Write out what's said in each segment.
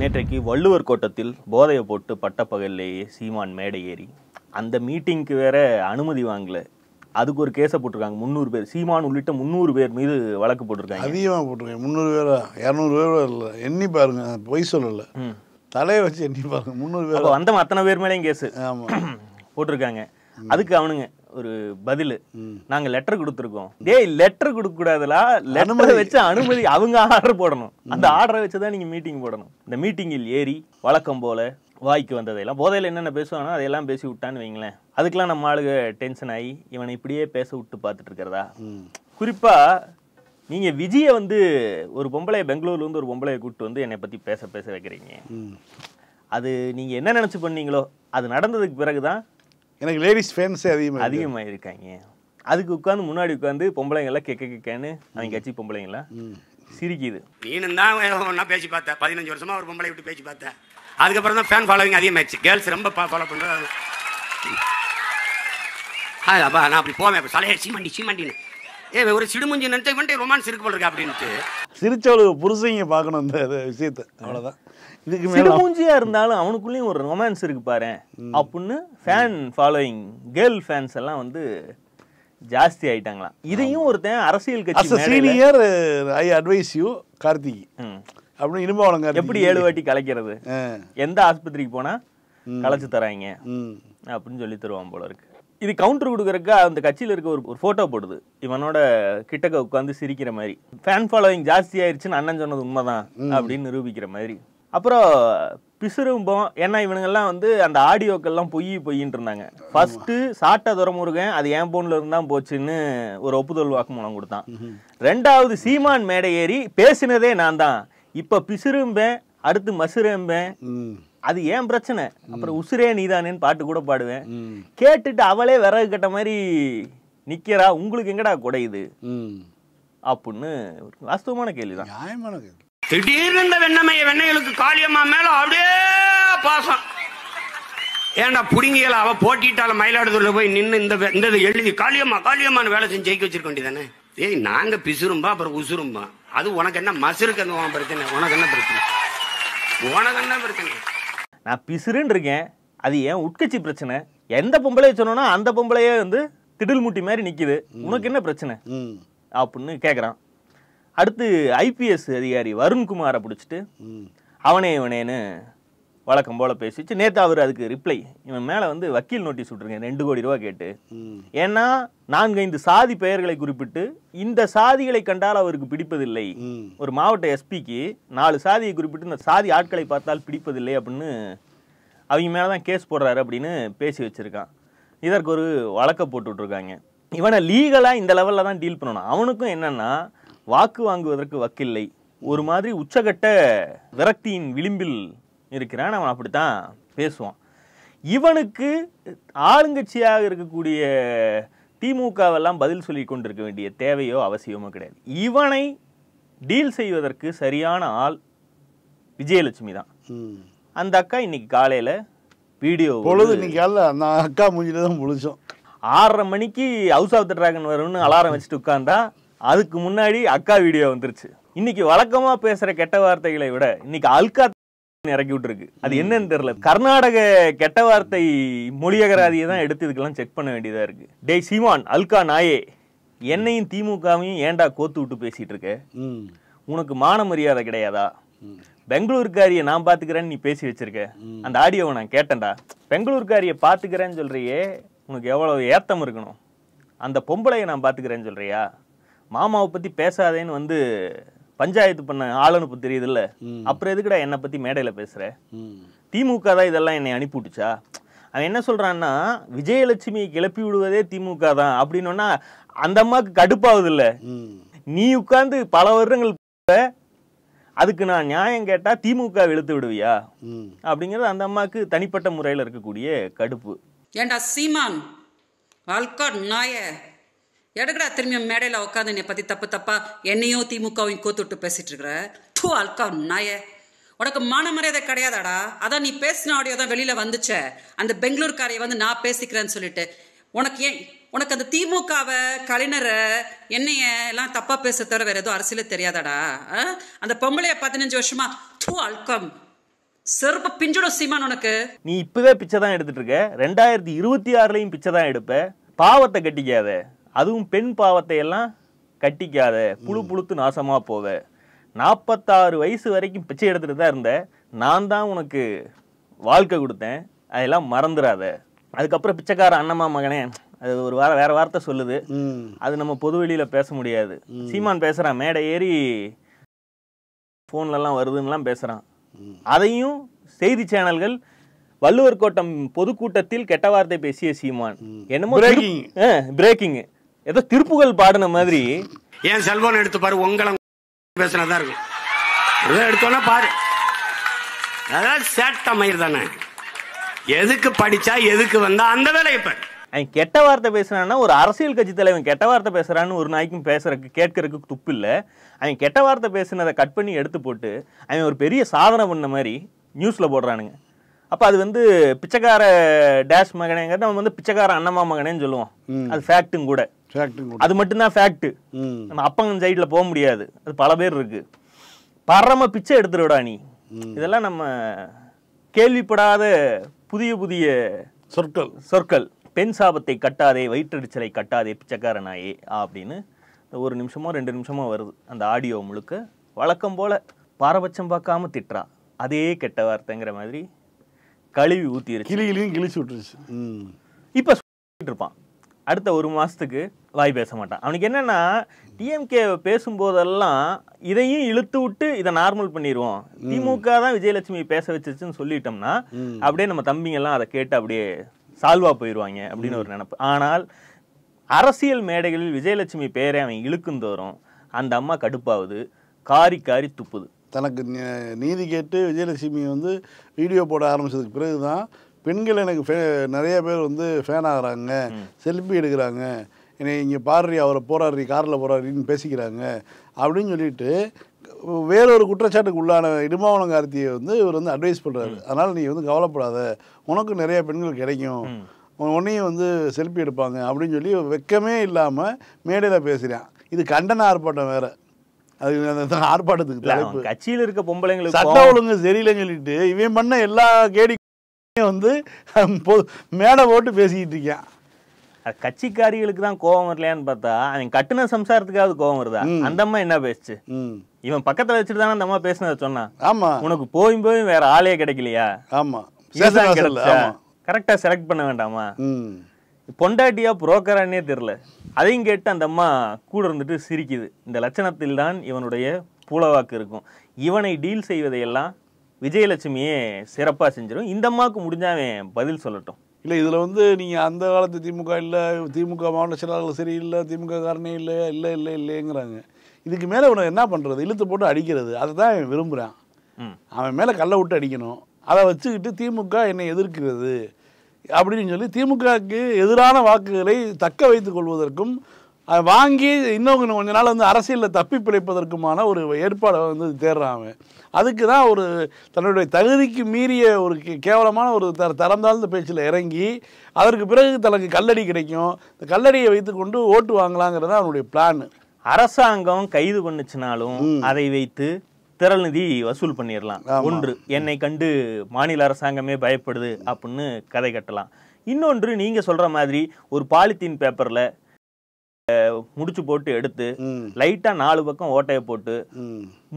நேற்றைக்கு வள்ளுவர் கோட்டத்தில் போதையை போட்டு பட்டப்பகல்லேயே சீமான் மேடை ஏறி அந்த மீட்டிங்க்கு வேற அனுமதி வாங்கல அதுக்கு ஒரு கேஸை போட்டிருக்காங்க முந்நூறு பேர் சீமான் உள்ளிட்ட முந்நூறு பேர் மீது வழக்கு போட்டிருக்காங்க அதிகமாக போட்டிருக்காங்க முந்நூறு பேரா இரநூறு பேரா இல்லை எண்ணி பாருங்க பொய் சொல்லல தலையை வச்சு எண்ணி பாருங்க முந்நூறு பேர் வந்த அத்தனை பேர் மேலேயும் கேஸு ஆமாம் போட்டிருக்காங்க அதுக்கு அவனுங்க ஒரு பதில் நாங்க லெட்டர் கொடுத்துருக்கோம் டேய் லெட்டர் கொடுக்க கூடாதுல லெட்டர் வச்சு அனுமதி அவங்க ஆர்டர் போடணும் அந்த ஆர்டரை வச்சு தான் நீங்க மீட்டிங் போடணும் இந்த மீட்டிங்கில் ஏறி வழக்கம் போல வாய்க்கு வந்ததையெல்லாம் போதையில் என்னென்ன பேசுவானோ அதையெல்லாம் பேசி விட்டான்னு வைங்களேன் அதுக்கெல்லாம் நம்ம ஆளுக டென்ஷன் ஆகி இவனை இப்படியே பேச விட்டு பார்த்துட்டு இருக்கிறதா குறிப்பா நீங்க விஜயை வந்து ஒரு பொம்பளையை பெங்களூர்ல இருந்து ஒரு பொம்பளையை கூப்பிட்டு வந்து என்னை பத்தி பேச பேச வைக்கிறீங்க அது நீங்க என்ன நினைச்சு பண்ணீங்களோ அது நடந்ததுக்கு பிறகுதான் எனக்கு லேடிஸ் ஃபேன்ஸே அதிகமாக அதிகமாக இருக்காங்க அதுக்கு உட்காந்து முன்னாடி உட்காந்து பொம்பளைங்கெல்லாம் கேட்க கேட்கன்னு அவங்க கட்சி பொம்பளைங்களா சிரிக்குது நீனும் தான் ஒன்றா பேசி பார்த்தேன் பதினஞ்சு வருஷமாக ஒரு பொம்பளை விட்டு பேசி பார்த்தேன் அதுக்கப்புறம் தான் ஃபேன் ஃபாலோவிங் அதிகமாகிடுச்சு கேர்ள்ஸ் ரொம்ப ஃபாலோ பண்ணுறாங்க அப்பா நான் அப்படி போவேன் சலையை சீமண்டி சீமண்டின்னு ஏ ஒரு சிடுமுஞ்சி நினைச்சவன்ட்டு ரொமான்ஸ் இருக்கு போல இருக்கு அப்படின்ட்டு சிரிச்சவளு புருஷங்க பார்க்கணும் இந்த விஷயத்த அவ்வளோதான் இதுக்கு சிடுமூஞ்சியா இருந்தாலும் அவனுக்குள்ளேயும் ஒரு ரொமான்ஸ் இருக்கு பாரு அப்படின்னு ஃபேன் ஃபாலோயிங் கேர்ள் ஃபேன்ஸ் எல்லாம் வந்து ஜாஸ்தி ஆயிட்டாங்களாம் இதையும் ஒருத்தன் அரசியல் கட்சி senior I advise you Karthik அப்படின்னு இனிமே எப்படி ஏழு வாட்டி கலைக்கிறது எந்த ஆஸ்பத்திரிக்கு போனா கலைச்சு தராங்க அப்படின்னு சொல்லி தருவான் போல இருக்கு இது கவுண்டர் கொடுக்குறக்கா அந்த கட்சியில் இருக்க ஒரு ஒரு ஃபோட்டோ போடுது இவனோட கிட்டக்க உட்காந்து சிரிக்கிற மாதிரி ஃபேன் ஃபாலோவிங் ஜாஸ்தி ஆயிடுச்சுன்னு அண்ணன் சொன்னது உண்மைதான் அப்படின்னு நிரூபிக்கிற மாதிரி அப்புறம் பிசுரும்போம் ஏன்னா இவனுங்கெல்லாம் வந்து அந்த ஆடியோக்கெல்லாம் பொய் பொய்ன்னு இருந்தாங்க ஃபர்ஸ்ட்டு சாட்டை துறமுருகன் அது என் போன்ல இருந்தான் போச்சுன்னு ஒரு ஒப்புதல் வாக்குமூலம் கொடுத்தான் ரெண்டாவது சீமான் மேடை ஏறி பேசினதே நான் தான் இப்போ பிசுரும்பேன் அடுத்து மசுரம்பேன் அது ஏன் பிரச்சனை அப்புறம் உசுரே நீதானேன்னு பாட்டு கூட பாடுவேன் கேட்டுட்டு அவளே விறகு கட்ட மாதிரி நிக்கிறா உங்களுக்கு எங்கடா குடையுது அப்படின்னு வாஸ்தவமான கேள்விதான் நியாயமான கேள்வி திடீர்னு இந்த வெண்ணமைய வெண்ணைகளுக்கு காளியம்மா மேல அப்படியே பாசம் ஏன்டா புடுங்கியல அவ போட்டிட்டால மயிலாடுதுறையில போய் நின்று இந்த இந்த எழுதி காளியம்மா காளியம்மான் வேலை செஞ்சு ஜெயிக்க வச்சிருக்க வேண்டியதானே ஏய் நாங்க பிசுரும்பா அப்புறம் உசுரும்பா அது உனக்கு என்ன மசுருக்கு அந்த பிரச்சனை உனக்கு என்ன பிரச்சனை உனக்கு என்ன பிரச்சனை நான் பிசுறுன்னு இருக்கேன் அது ஏன் உட்கட்சி பிரச்சனை எந்த பொம்பளையை சொன்னோன்னா அந்த பொம்பளையே வந்து திடில் முட்டி மாதிரி நிற்கிது உனக்கு என்ன பிரச்சனை அப்படின்னு கேட்குறான் அடுத்து ஐபிஎஸ் அதிகாரி வருண்குமாரை பிடிச்சிட்டு அவனே இவனேன்னு வழக்கம் போல பேசிச்சு நேற்று அவர் அதுக்கு ரிப்ளை இவன் மேலே வந்து வக்கீல் நோட்டீஸ் விட்ருங்க ரெண்டு கோடி ரூபா கேட்டு ஏன்னா நான்கு ஐந்து சாதி பெயர்களை குறிப்பிட்டு இந்த சாதிகளை கண்டால் அவருக்கு பிடிப்பதில்லை ஒரு மாவட்ட எஸ்பிக்கு நாலு சாதியை குறிப்பிட்டு இந்த சாதி ஆட்களை பார்த்தால் பிடிப்பதில்லை அப்படின்னு அவங்க மேலே தான் கேஸ் போடுறாரு அப்படின்னு பேசி வச்சுருக்கான் இதற்கு ஒரு வழக்க போட்டுருக்காங்க இவனை லீகலாக இந்த லெவலில் தான் டீல் பண்ணணும் அவனுக்கும் என்னென்னா வாக்கு வாங்குவதற்கு வக்கில்லை ஒரு மாதிரி உச்சகட்ட விரக்தியின் விளிம்பில் இருக்கிறான் அவன் அப்படித்தான் பேசுவான் இவனுக்கு ஆளுங்கட்சியாக இருக்கக்கூடிய திமுகவெல்லாம் பதில் சொல்லி கொண்டிருக்க வேண்டிய தேவையோ அவசியமோ கிடையாது இவனை டீல் செய்வதற்கு சரியான ஆள் விஜயலட்சுமி தான் அந்த அக்கா இன்னைக்கு காலையில் வீடியோ பொழுது இன்னைக்கு அக்கா மூஞ்சில தான் முழிச்சோம் ஆறரை மணிக்கு ஹவுஸ் ஆஃப் த ட்ராகன் வரும்னு அலாரம் வச்சுட்டு உட்காந்தா அதுக்கு முன்னாடி அக்கா வீடியோ வந்துருச்சு இன்னைக்கு வழக்கமாக பேசுகிற கெட்ட வார்த்தைகளை விட இன்னைக்கு அல்கா இறக்கி விட்டுருக்கு அது என்னன்னு தெரியல கர்நாடக கெட்ட வார்த்தை மொழியகராதியை தான் எடுத்து இதுக்கெல்லாம் செக் பண்ண வேண்டியதா இருக்கு டே சிவான் அல்கா நாயே என்னையும் திமுகவையும் ஏண்டா கோத்து விட்டு பேசிட்டு இருக்க உனக்கு மான மரியாதை கிடையாதா பெங்களூர்காரியை நான் பார்த்துக்கிறேன்னு நீ பேசி வச்சிருக்க அந்த ஆடியோவை நான் கேட்டேன்டா பெங்களூர்காரியை பார்த்துக்கிறேன்னு சொல்றியே உனக்கு எவ்வளோ ஏத்தம் இருக்கணும் அந்த பொம்பளையை நான் பார்த்துக்கிறேன்னு சொல்றியா மாமாவை பற்றி பேசாதேன்னு வந்து பஞ்சாயத்து பண்ண ஆளுநப்பு தெரியுதுல்ல அப்புறம் எதுக்குடா என்னை பத்தி மேடையில பேசுற திமுக தான் இதெல்லாம் என்னை அனுப்பிவிட்டுச்சா அவன் என்ன சொல்றான்னா விஜயலட்சுமியை கிளப்பி விடுவதே திமுக தான் அப்படின்னோன்னா அந்த அம்மாவுக்கு கடுப்பாவது இல்ல நீ உட்கார்ந்து பல வருடங்கள் அதுக்கு நான் நியாயம் கேட்டா திமுக இழுத்து விடுவியா அப்படிங்கறது அந்த அம்மாவுக்கு தனிப்பட்ட முறையில் இருக்கக்கூடிய கடுப்பு ஏண்டா சீமான் வாழ்க்கா நாய எடகடா திரும்பியும் மேடையில் உட்காந்து என்னை பற்றி தப்பு தப்பா என்னையும் திமுகவும் கோத்துட்டு பேசிகிட்டு இருக்கிற தூ அல்கா நாய உனக்கு மான மரியாதை கிடையாதாடா அதான் நீ பேசின ஆடியோ தான் வெளியில் வந்துச்ச அந்த பெங்களூர்காரையை வந்து நான் பேசிக்கிறேன்னு சொல்லிட்டு உனக்கு ஏன் உனக்கு அந்த திமுகவை கலைஞரை என்னைய எல்லாம் தப்பாக பேச தவிர வேறு எதுவும் அரசியலே தெரியாதாடா அந்த பொம்பளைய பதினஞ்சு வருஷமா தூ அல்கம் செருப்பு பிஞ்சுடும் சீமான் உனக்கு நீ இப்போவே பிச்சை தான் எடுத்துட்டு இருக்க ரெண்டாயிரத்தி இருபத்தி ஆறுலையும் பிச்சை தான் எடுப்ப பாவத்தை கட்டிக்காத அதுவும் பெண் பாவத்தை எல்லாம் கட்டிக்காத புழு புழுத்து நாசமாக போவ நாற்பத்தாறு வயசு வரைக்கும் பிச்சை எடுத்துகிட்டு தான் இருந்த நான் தான் உனக்கு வாழ்க்கை கொடுத்தேன் அதெல்லாம் மறந்துடாத அதுக்கப்புறம் பிச்சைக்கார அண்ணம்மா மகனே அது ஒரு வார வேற வார்த்தை சொல்லுது அது நம்ம பொதுவெளியில் பேச முடியாது சீமான் பேசுகிறான் மேடை ஏறி ஃபோன்லலாம் வருதுன்னெலாம் பேசுகிறான் அதையும் செய்தி சேனல்கள் வள்ளுவர் கோட்டம் பொதுக்கூட்டத்தில் கெட்ட வார்த்தை பேசிய சீமான் என்னமோ பிரேக்கிங் ஏதோ திருப்புகள் பாடின மாதிரி ஏன் செல்போன் எடுத்து பாரு உங்களை பேசுனதா இருக்கும் எடுத்தோன்னா பாரு அதாவது சேட்ட மயிர் தானே எதுக்கு படிச்சா எதுக்கு வந்தா அந்த வேலை இப்ப அவன் கெட்ட வார்த்தை பேசுறான்னா ஒரு அரசியல் கட்சி தலைவன் கெட்ட வார்த்தை பேசுறான்னு ஒரு நாய்க்கும் பேசுறதுக்கு கேட்கறதுக்கு துப்பு இல்லை அவன் கெட்ட வார்த்தை பேசுனதை கட் பண்ணி எடுத்து போட்டு அவன் ஒரு பெரிய சாதனை பண்ண மாதிரி நியூஸில் போடுறானுங்க அப்போ அது வந்து பிச்சைக்கார டேஷ் மகனேங்கிறது நம்ம வந்து பிச்சைக்கார அண்ணம்மா மகனேன்னு சொல்லுவோம் அது ஃபேக்ட்டும் கூட அது மட்டும்தான் ஃபேக்ட்டு நம்ம அப்பங்க சைடில் போக முடியாது அது பல பேர் இருக்கு பரம பிச்சை எடுத்துருவிடா நீ இதெல்லாம் நம்ம கேள்விப்படாத புதிய புதிய சொற்கள் சொற்கள் பெண் சாபத்தை கட்டாதே வயிற்றடிச்சலை கட்டாதே பிச்சைக்காரனாயே அப்படின்னு ஒரு நிமிஷமோ ரெண்டு நிமிஷமோ வருது அந்த ஆடியோ முழுக்க வழக்கம் போல் பாரபட்சம் பார்க்காம திட்டுறா அதே கெட்ட வார்த்தைங்கிற மாதிரி கழுவி ஊற்றிடுச்சு கிளியிலையும் கிழிச்சு விட்டுருச்சு இப்போ இருப்பான் அடுத்த ஒரு மாதத்துக்கு வாய் பேச மாட்டான் அவனுக்கு என்னென்னா டிஎம்கே பேசும்போதெல்லாம் இதையும் இழுத்து விட்டு இதை நார்மல் பண்ணிடுவோம் திமுக தான் விஜயலட்சுமி பேச வச்சிருச்சுன்னு சொல்லிட்டோம்னா அப்படியே நம்ம தம்பிங்கெல்லாம் அதை கேட்டு அப்படியே சால்வாக போயிடுவாங்க அப்படின்னு ஒரு நினப்பு ஆனால் அரசியல் மேடைகளில் விஜயலட்சுமி பேரை அவன் இழுக்குந்தோறும் அந்த அம்மா கடுப்பாவது காரி காரி துப்புது தனக்கு நீதி கேட்டு விஜயலட்சுமி வந்து வீடியோ போட ஆரம்பித்ததுக்கு பிறகு தான் பெண்கள் எனக்கு ஃபே நிறைய பேர் வந்து ஃபேன் ஆகிறாங்க செல்ஃபி எடுக்கிறாங்க என்னை இங்கே பாடுறி அவரை போகிறாரு காரில் போகிறாருன்னு பேசிக்கிறாங்க அப்படின்னு சொல்லிட்டு வேறொரு குற்றச்சாட்டுக்கு உள்ளான இடுமாவளம் கார்த்தியை வந்து இவர் வந்து அட்வைஸ் பண்ணுறாரு அதனால் நீ வந்து கவலைப்படாத உனக்கு நிறைய பெண்கள் கிடைக்கும் உன்னையும் வந்து செல்ஃபி எடுப்பாங்க அப்படின்னு சொல்லி வெக்கமே இல்லாமல் மேடையில் பேசுகிறேன் இது கண்டன ஆர்ப்பாட்டம் வேறு ஆர்ப்பாட்டத்துக்கு கட்சியில் இருக்க பொம்பளைங்களுக்கு சட்ட ஒழுங்கு சரியில்லைன்னு சொல்லிட்டு இவன் பண்ண எல்லா கேடி வந்து மேடை போட்டு பேசிக்கிட்டு இருக்கேன் அது கட்சிக்காரிகளுக்கு தான் கோவம் வரலையான்னு பார்த்தா அவன் கட்டுன சம்சாரத்துக்காவது கோவம் வருதா அந்த அம்மா என்ன பேசுச்சு இவன் பக்கத்துல வச்சுட்டு தானே அந்த அம்மா பேசினதை சொன்னான் ஆமா உனக்கு போயும் போயும் வேற ஆளே கிடைக்கலையா ஆமா கரெக்டா செலக்ட் பண்ண வேண்டாமா பொண்டாட்டியா புரோக்கரானே தெரியல அதையும் கேட்டு அந்த அம்மா கூட இருந்துட்டு சிரிக்குது இந்த லட்சணத்தில் தான் இவனுடைய பூலவாக்கு இருக்கும் இவனை டீல் செய்வதையெல்லாம் விஜயலட்சுமியே சிறப்பாக செஞ்சிடும் இந்த அம்மாவுக்கு முடிஞ்சாவே பதில் சொல்லட்டும் இல்லை இதில் வந்து நீங்கள் அந்த காலத்து திமுக இல்லை திமுக மாவட்ட செயலாளர்கள் சரியில்லை திமுக காரணம் இல்லை இல்லை இல்லை இல்லைங்கிறாங்க இதுக்கு மேலே அவனை என்ன பண்ணுறது இழுத்து போட்டு அடிக்கிறது அதை தான் அவன் விரும்புகிறான் அவன் மேலே கல்லை விட்டு அடிக்கணும் அதை வச்சுக்கிட்டு திமுக என்னை எதிர்க்கிறது அப்படின்னு சொல்லி திமுகவுக்கு எதிரான வாக்குகளை தக்க வைத்துக் கொள்வதற்கும் அதை வாங்கி இன்னும் கொஞ்சம் நாள் வந்து அரசியலில் தப்பி பிழைப்பதற்குமான ஒரு ஏற்பாடை வந்து தேடுறான் அவன் அதுக்கு தான் ஒரு தன்னுடைய தகுதிக்கு மீறிய ஒரு கேவலமான ஒரு த தரந்தாழ்ந்த பேச்சில் இறங்கி அதற்கு பிறகு தனக்கு கல்லடி கிடைக்கும் இந்த கல்லடியை கொண்டு ஓட்டு வாங்கலாங்கிறது தான் அவனுடைய பிளான் அரசாங்கம் கைது பண்ணுச்சுனாலும் அதை வைத்து திரள் நிதி வசூல் பண்ணிடலாம் ஒன்று என்னை கண்டு மாநில அரசாங்கமே பயப்படுது அப்படின்னு கதை கட்டலாம் இன்னொன்று நீங்கள் சொல்கிற மாதிரி ஒரு பாலித்தீன் பேப்பரில் முடிச்சு போட்டு எடுத்து லைட்டா நாலு பக்கம் ஓட்டையை போட்டு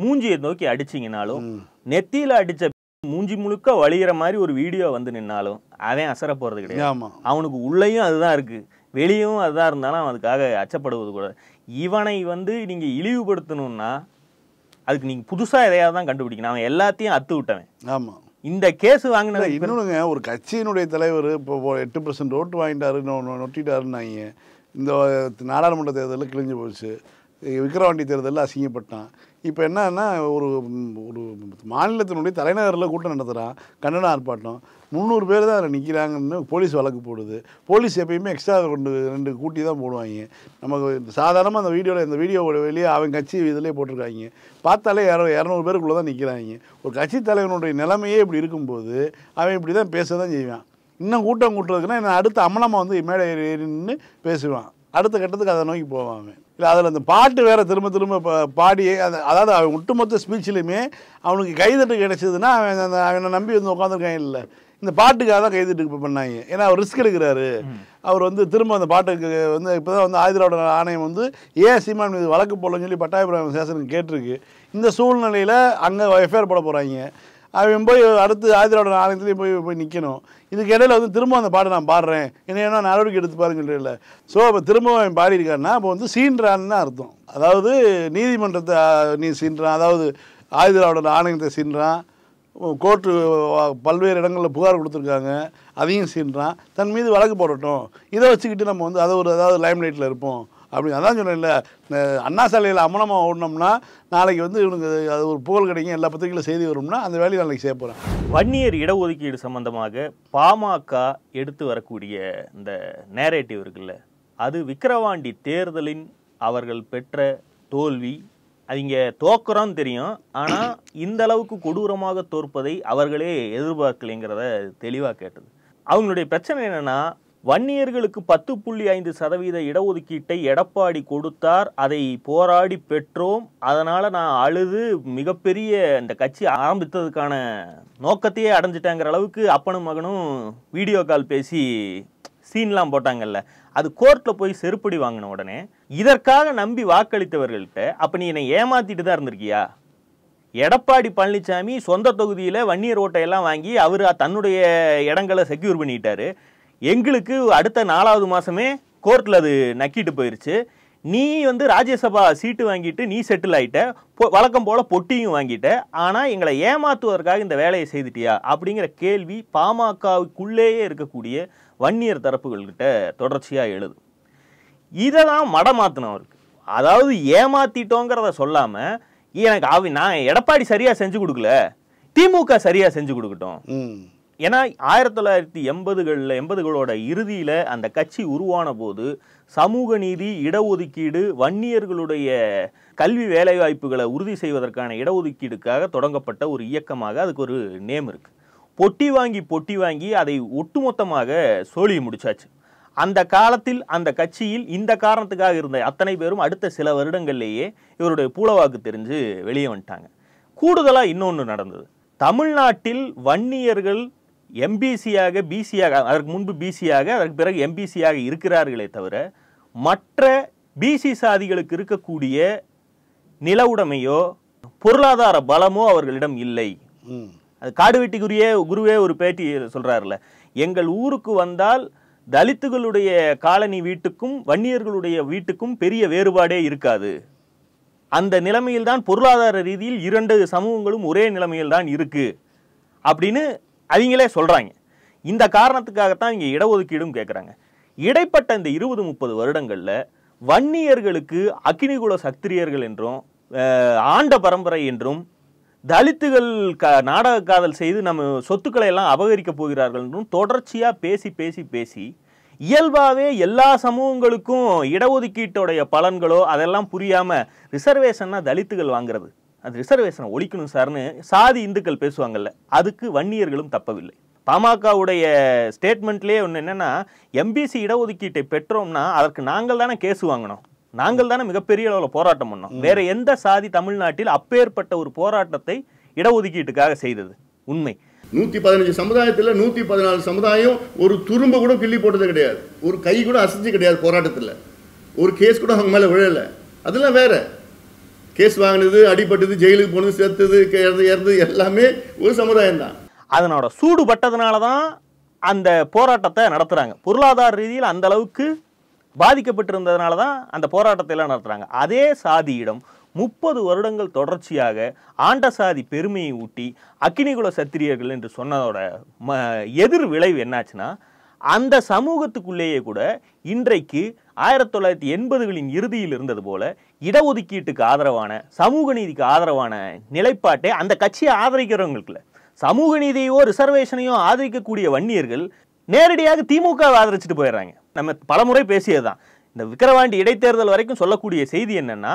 மூஞ்சியை நோக்கி அடிச்சிங்கனாலும் நெத்தியில அடிச்ச மூஞ்சி முழுக்க வழிகிற மாதிரி ஒரு வீடியோ வந்து நின்னாலும் அவன் அசர போறது கிடையாது அவனுக்கு உள்ளேயும் அதுதான் இருக்கு வெளியும் அதுதான் இருந்தாலும் அதுக்காக அச்சப்படுவது கூட இவனை வந்து நீங்க இழிவுபடுத்தணும்னா அதுக்கு நீங்க புதுசா எதையாவது தான் கண்டுபிடிக்கணும் அவன் எல்லாத்தையும் அத்து விட்டவன் ஆமா இந்த கேஸ் வாங்கினது இன்னொன்னுங்க ஒரு கட்சியினுடைய தலைவர் இப்போ எட்டு பர்சன்ட் ஓட்டு வாங்கிட்டாரு நொட்டிட்டாருன்னாங்க இந்த நாடாளுமன்ற தேர்தலில் கிழிஞ்சு போச்சு விக்கிரவாண்டி தேர்தலில் அசிங்கப்பட்டான் இப்போ என்னன்னா ஒரு ஒரு மாநிலத்தினுடைய தலைநகரில் கூட்டம் நடத்துகிறான் கண்டன ஆர்ப்பாட்டம் முந்நூறு பேர் தான் அதில் நிற்கிறாங்கன்னு போலீஸ் வழக்கு போடுது போலீஸ் எப்பயுமே எக்ஸ்ட்ரா ரெண்டு ரெண்டு கூட்டி தான் போடுவாங்க நமக்கு சாதாரணமாக அந்த வீடியோவில் இந்த வீடியோவோட வெளியே அவன் கட்சி இதிலே போட்டிருக்காங்க பார்த்தாலே இரநூ இரநூறு பேருக்குள்ளே தான் நிற்கிறாங்க ஒரு கட்சி தலைவனுடைய நிலைமையே இப்படி இருக்கும்போது அவன் இப்படி தான் பேச தான் செய்வான் இன்னும் கூட்டம் கூட்டுறதுக்குன்னா என்ன அடுத்த அமலமாக வந்து மேலே ஏறி ஏறின்னு நின்று பேசுவான் அடுத்த கட்டத்துக்கு அதை நோக்கி போவான் இல்லை அதில் அந்த பாட்டு வேறு திரும்ப திரும்ப பாடி அதை அதாவது அவன் ஒட்டுமொத்த ஸ்பீச்சிலையுமே அவனுக்கு கைதட்டு கிடைச்சதுன்னா அவன் அந்த அவனை நம்பி வந்து உட்காந்துருக்கான் இல்லை இந்த பாட்டுக்காக தான் கைதட்டு இப்போ பண்ணாங்க ஏன்னா அவர் ரிஸ்க் எடுக்கிறாரு அவர் வந்து திரும்ப அந்த பாட்டுக்கு வந்து இப்போ தான் வந்து ஆதிராவோட ஆணையம் வந்து ஏ சீமான் மீது வழக்கு போடலன்னு சொல்லி பட்டாயபுரம் சேஷனுக்கு கேட்டிருக்கு இந்த சூழ்நிலையில் அங்கே எஃப்ஐஆர் போட போகிறாங்க அவன் போய் அடுத்து ஆதிரோட ஆலயத்துலேயும் போய் போய் நிற்கணும் இதுக்கு இடையில வந்து திரும்ப அந்த பாட்டை நான் பாடுறேன் என்ன ஏன்னா நடவடிக்கை எடுத்து பாருங்க இல்லை ஸோ அப்போ திரும்ப அவன் பாடியிருக்காருன்னா அப்போ வந்து சீன்றான்னு அர்த்தம் அதாவது நீதிமன்றத்தை நீ சீன்றான் அதாவது ஆதிராவோட ஆணையத்தை சீன்றான் கோர்ட்டு பல்வேறு இடங்களில் புகார் கொடுத்துருக்காங்க அதையும் சீன்றான் தன் மீது வழக்கு போடட்டும் இதை வச்சுக்கிட்டு நம்ம வந்து அதை ஒரு அதாவது லைம்லைட்டில் இருப்போம் அப்படி அதான் சொன்னேன் இல்லை அண்ணா சாலையில் அம்மனமாக ஓடினோம்னா நாளைக்கு வந்து இவனுக்கு அது ஒரு புகழ் கிடைக்கும் எல்லா பத்திரிகையில் செய்தி வரும்னா அந்த வேலையை நாளைக்கு செய்ய போகிறேன் வன்னியர் இடஒதுக்கீடு சம்மந்தமாக பாமக எடுத்து வரக்கூடிய இந்த நேரேட்டிவ் இருக்குல்ல அது விக்கிரவாண்டி தேர்தலின் அவர்கள் பெற்ற தோல்வி அவங்க தோக்குறோன்னு தெரியும் ஆனால் இந்த அளவுக்கு கொடூரமாக தோற்பதை அவர்களே எதிர்பார்க்கலைங்கிறத தெளிவாக கேட்டது அவங்களுடைய பிரச்சனை என்னென்னா வன்னியர்களுக்கு பத்து புள்ளி ஐந்து சதவீத இடஒதுக்கீட்டை எடப்பாடி கொடுத்தார் அதை போராடி பெற்றோம் அதனால் நான் அழுது மிகப்பெரிய இந்த கட்சி ஆரம்பித்ததுக்கான நோக்கத்தையே அடைஞ்சிட்டேங்கிற அளவுக்கு அப்பனும் மகனும் வீடியோ கால் பேசி சீன்லாம் போட்டாங்கல்ல அது கோர்ட்டில் போய் செருப்படி வாங்கின உடனே இதற்காக நம்பி வாக்களித்தவர்கள்ட்ட அப்போ நீ என்னை ஏமாத்திட்டு தான் இருந்திருக்கியா எடப்பாடி பழனிசாமி சொந்த தொகுதியில் வன்னியர் ஓட்டையெல்லாம் வாங்கி அவர் தன்னுடைய இடங்களை செக்யூர் பண்ணிட்டாரு எங்களுக்கு அடுத்த நாலாவது மாதமே கோர்ட்டில் அது நக்கிட்டு போயிடுச்சு நீ வந்து ராஜ்யசபா சீட்டு வாங்கிட்டு நீ செட்டில் ஆகிட்ட பொ வழக்கம் போல் பொட்டியும் வாங்கிட்ட ஆனால் எங்களை ஏமாத்துவதற்காக இந்த வேலையை செய்துட்டியா அப்படிங்கிற கேள்வி பாமகவுக்குள்ளேயே இருக்கக்கூடிய வன்னியர் தரப்புகள்கிட்ட தொடர்ச்சியாக எழுது இதை தான் மடமாத்தின அவருக்கு அதாவது ஏமாத்திட்டோங்கிறத சொல்லாமல் எனக்கு அவ நான் எடப்பாடி சரியாக செஞ்சு கொடுக்கல திமுக சரியாக செஞ்சு கொடுக்கட்டும் ஏன்னா ஆயிரத்தி தொள்ளாயிரத்தி எண்பதுகளில் எண்பதுகளோட இறுதியில் அந்த கட்சி உருவான போது சமூக நீதி இடஒதுக்கீடு வன்னியர்களுடைய கல்வி வேலைவாய்ப்புகளை உறுதி செய்வதற்கான இடஒதுக்கீடுக்காக தொடங்கப்பட்ட ஒரு இயக்கமாக அதுக்கு ஒரு நேம் இருக்குது பொட்டி வாங்கி பொட்டி வாங்கி அதை ஒட்டுமொத்தமாக சோழி முடிச்சாச்சு அந்த காலத்தில் அந்த கட்சியில் இந்த காரணத்துக்காக இருந்த அத்தனை பேரும் அடுத்த சில வருடங்கள்லேயே இவருடைய பூலவாக்கு தெரிஞ்சு வெளியே வந்துட்டாங்க கூடுதலாக இன்னொன்று நடந்தது தமிழ்நாட்டில் வன்னியர்கள் எம்பிசியாக பிசியாக அதற்கு முன்பு பிசியாக அதற்கு பிறகு எம்பிசியாக இருக்கிறார்களே தவிர மற்ற பிசி சாதிகளுக்கு இருக்கக்கூடிய நிலவுடைமையோ பொருளாதார பலமோ அவர்களிடம் இல்லை அது காடு வெட்டிக்குரிய குருவே ஒரு பேட்டி சொல்கிறார்ல எங்கள் ஊருக்கு வந்தால் தலித்துகளுடைய காலனி வீட்டுக்கும் வன்னியர்களுடைய வீட்டுக்கும் பெரிய வேறுபாடே இருக்காது அந்த நிலைமையில்தான் பொருளாதார ரீதியில் இரண்டு சமூகங்களும் ஒரே நிலைமையில் தான் இருக்குது அப்படின்னு அவங்களே சொல்கிறாங்க இந்த காரணத்துக்காகத்தான் இங்கே இடஒதுக்கீடும் கேட்குறாங்க இடைப்பட்ட இந்த இருபது முப்பது வருடங்களில் வன்னியர்களுக்கு அக்னிகுல சக்திரியர்கள் என்றும் ஆண்ட பரம்பரை என்றும் தலித்துகள் க நாடக காதல் செய்து நம்ம சொத்துக்களை எல்லாம் அபகரிக்க போகிறார்கள் என்றும் தொடர்ச்சியாக பேசி பேசி பேசி இயல்பாகவே எல்லா சமூகங்களுக்கும் இடஒதுக்கீட்டோடைய பலன்களோ அதெல்லாம் புரியாமல் ரிசர்வேஷன்னா தலித்துகள் வாங்குறது அது ரிசர்வேஷனை ஒழிக்கணும் சார்னு சாதி இந்துக்கள் பேசுவாங்கல்ல அதுக்கு வன்னியர்களும் தப்பவில்லை பாமகவுடைய ஸ்டேட்மெண்ட்லேயே ஒன்று என்னென்னா எம்பிசி இடஒதுக்கீட்டை பெற்றோம்னா அதற்கு நாங்கள் தானே கேஸ் வாங்கினோம் நாங்கள் தானே மிகப்பெரிய அளவில் போராட்டம் பண்ணோம் வேறு எந்த சாதி தமிழ்நாட்டில் அப்பேற்பட்ட ஒரு போராட்டத்தை இடஒதுக்கீட்டுக்காக செய்தது உண்மை நூற்றி பதினஞ்சு சமுதாயத்தில் நூற்றி பதினாலு சமுதாயம் ஒரு துரும்பு கூட கிள்ளி போட்டது கிடையாது ஒரு கை கூட அசைஞ்சு கிடையாது போராட்டத்தில் ஒரு கேஸ் கூட அவங்க மேலே விழலை அதெல்லாம் வேற கேஸ் வாங்கினது அடிபட்டது ஜெயிலுக்கு போனது சேர்த்தது இறந்தது எல்லாமே ஒரு சமுதாயம் தான் அதனோட சூடு பட்டதுனால தான் அந்த போராட்டத்தை நடத்துகிறாங்க பொருளாதார ரீதியில் அந்த அளவுக்கு பாதிக்கப்பட்டிருந்ததுனால தான் அந்த போராட்டத்தை எல்லாம் நடத்துகிறாங்க அதே சாதியிடம் முப்பது வருடங்கள் தொடர்ச்சியாக ஆண்ட சாதி பெருமையை ஊட்டி அக்கினிகுல சத்திரியர்கள் என்று சொன்னதோட ம எதிர் விளைவு என்னாச்சுன்னா அந்த சமூகத்துக்குள்ளேயே கூட இன்றைக்கு ஆயிரத்தி தொள்ளாயிரத்தி எண்பதுகளின் இறுதியில் இருந்தது போல இடஒதுக்கீட்டுக்கு ஆதரவான சமூக நீதிக்கு ஆதரவான நிலைப்பாட்டை அந்த கட்சியை ஆதரிக்கிறவங்களுக்குல சமூக நீதியோ ரிசர்வேஷனையோ ஆதரிக்கக்கூடிய வன்னியர்கள் நேரடியாக திமுக ஆதரிச்சுட்டு போயிடுறாங்க நம்ம பலமுறை பேசியது தான் இந்த விக்கிரவாண்டி இடைத்தேர்தல் வரைக்கும் சொல்லக்கூடிய செய்தி என்னென்னா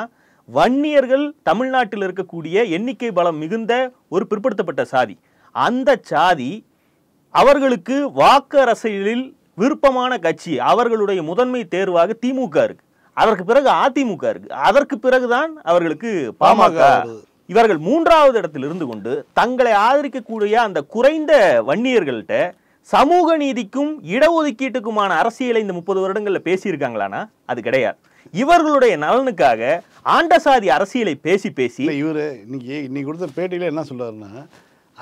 வன்னியர்கள் தமிழ்நாட்டில் இருக்கக்கூடிய எண்ணிக்கை பலம் மிகுந்த ஒரு பிற்படுத்தப்பட்ட சாதி அந்த சாதி அவர்களுக்கு வாக்கு அரசியலில் விருப்பமான கட்சி அவர்களுடைய முதன்மை தேர்வாக திமுக இருக்கு அதற்கு பிறகு அதிமுக இருக்கு அதற்கு பிறகுதான் அவர்களுக்கு பாமக இவர்கள் மூன்றாவது இடத்தில் இருந்து கொண்டு தங்களை ஆதரிக்கக்கூடிய அந்த குறைந்த வன்னியர்கள்ட்ட சமூக நீதிக்கும் இடஒதுக்கீட்டுக்குமான அரசியலை இந்த முப்பது வருடங்களில் பேசியிருக்காங்களானா அது கிடையாது இவர்களுடைய நலனுக்காக ஆண்டசாதி அரசியலை பேசி பேசி இவர் இன்னைக்கு இன்னைக்கு கொடுத்த பேட்டியில் என்ன சொல்றாருன்னா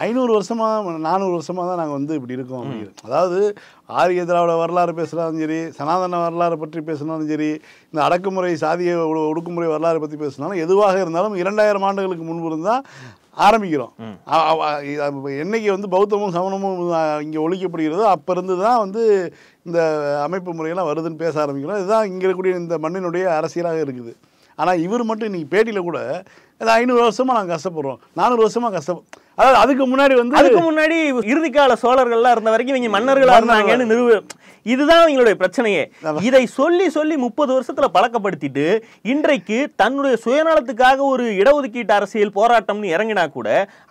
ஐநூறு வருஷமாக நானூறு வருஷமாக தான் நாங்கள் வந்து இப்படி இருக்கோம் அப்படிங்கிறது அதாவது ஆரிய திராவிட வரலாறு பேசுனாலும் சரி சனாதன வரலாறு பற்றி பேசினாலும் சரி இந்த அடக்குமுறை சாதிய ஒடுக்குமுறை வரலாறு பற்றி பேசினாலும் எதுவாக இருந்தாலும் இரண்டாயிரம் ஆண்டுகளுக்கு முன்பு இருந்தால் ஆரம்பிக்கிறோம் என்னைக்கு வந்து பௌத்தமும் சமணமும் இங்கே ஒழிக்கப்படுகிறதோ அப்போ இருந்து தான் வந்து இந்த அமைப்பு முறையெல்லாம் வருதுன்னு பேச ஆரம்பிக்கிறோம் இதுதான் இங்கே இருக்கக்கூடிய இந்த மண்ணினுடைய அரசியலாக இருக்குது ஆனால் இவர் மட்டும் இன்றைக்கி பேட்டியில் கூட அது ஐநூறு வருஷமாக நாங்கள் கஷ்டப்படுறோம் நானூறு வருஷமாக கஷ்டப்படுறோம் அதாவது அதுக்கு முன்னாடி வந்து அதுக்கு முன்னாடி இறுதிக்கால சோழர்கள்லாம் இருந்த வரைக்கும் இவங்க மன்னர்களாக இருந்தாங்கன்னு நிறுவ இதுதான் அவங்களுடைய பிரச்சனையே இதை சொல்லி சொல்லி முப்பது வருஷத்துல பழக்கப்படுத்திட்டு இன்றைக்கு தன்னுடைய சுயநலத்துக்காக ஒரு இடஒதுக்கீட்டு அரசியல் போராட்டம்னு இறங்கினா கூட